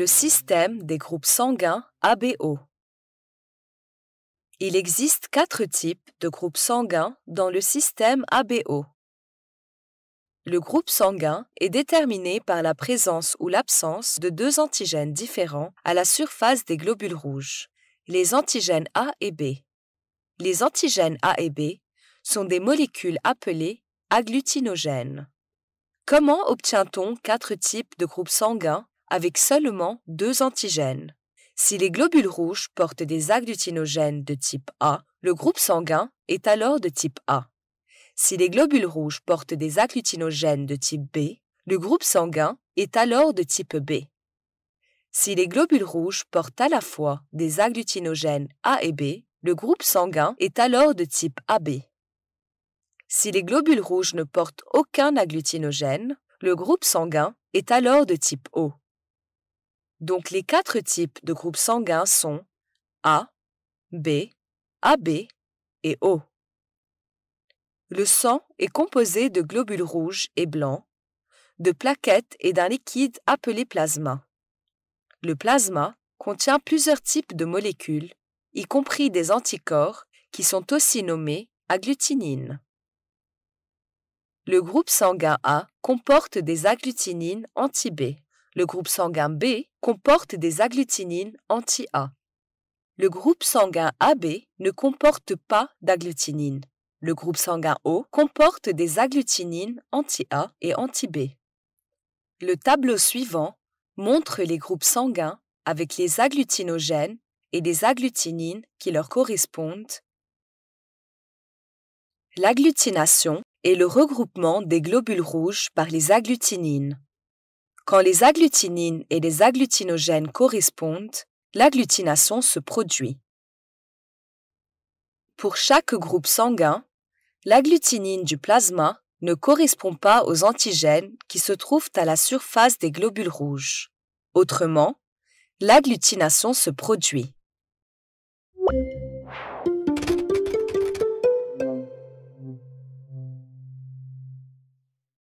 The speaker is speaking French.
le système des groupes sanguins ABO. Il existe quatre types de groupes sanguins dans le système ABO. Le groupe sanguin est déterminé par la présence ou l'absence de deux antigènes différents à la surface des globules rouges, les antigènes A et B. Les antigènes A et B sont des molécules appelées agglutinogènes. Comment obtient-on quatre types de groupes sanguins avec seulement deux antigènes. Si les globules rouges portent des agglutinogènes de type A, le groupe sanguin est alors de type A. Si les globules rouges portent des agglutinogènes de type B, le groupe sanguin est alors de type B. Si les globules rouges portent à la fois des agglutinogènes A et B, le groupe sanguin est alors de type AB. Si les globules rouges ne portent aucun agglutinogène, le groupe sanguin est alors de type O. Donc les quatre types de groupes sanguins sont A, B, AB et O. Le sang est composé de globules rouges et blancs, de plaquettes et d'un liquide appelé plasma. Le plasma contient plusieurs types de molécules, y compris des anticorps qui sont aussi nommés agglutinines. Le groupe sanguin A comporte des agglutinines anti-B. Le groupe sanguin B comporte des agglutinines anti-A. Le groupe sanguin AB ne comporte pas d'agglutinines. Le groupe sanguin O comporte des agglutinines anti-A et anti-B. Le tableau suivant montre les groupes sanguins avec les agglutinogènes et des agglutinines qui leur correspondent. L'agglutination est le regroupement des globules rouges par les agglutinines. Quand les agglutinines et les agglutinogènes correspondent, l'agglutination se produit. Pour chaque groupe sanguin, l'agglutinine du plasma ne correspond pas aux antigènes qui se trouvent à la surface des globules rouges. Autrement, l'agglutination se produit.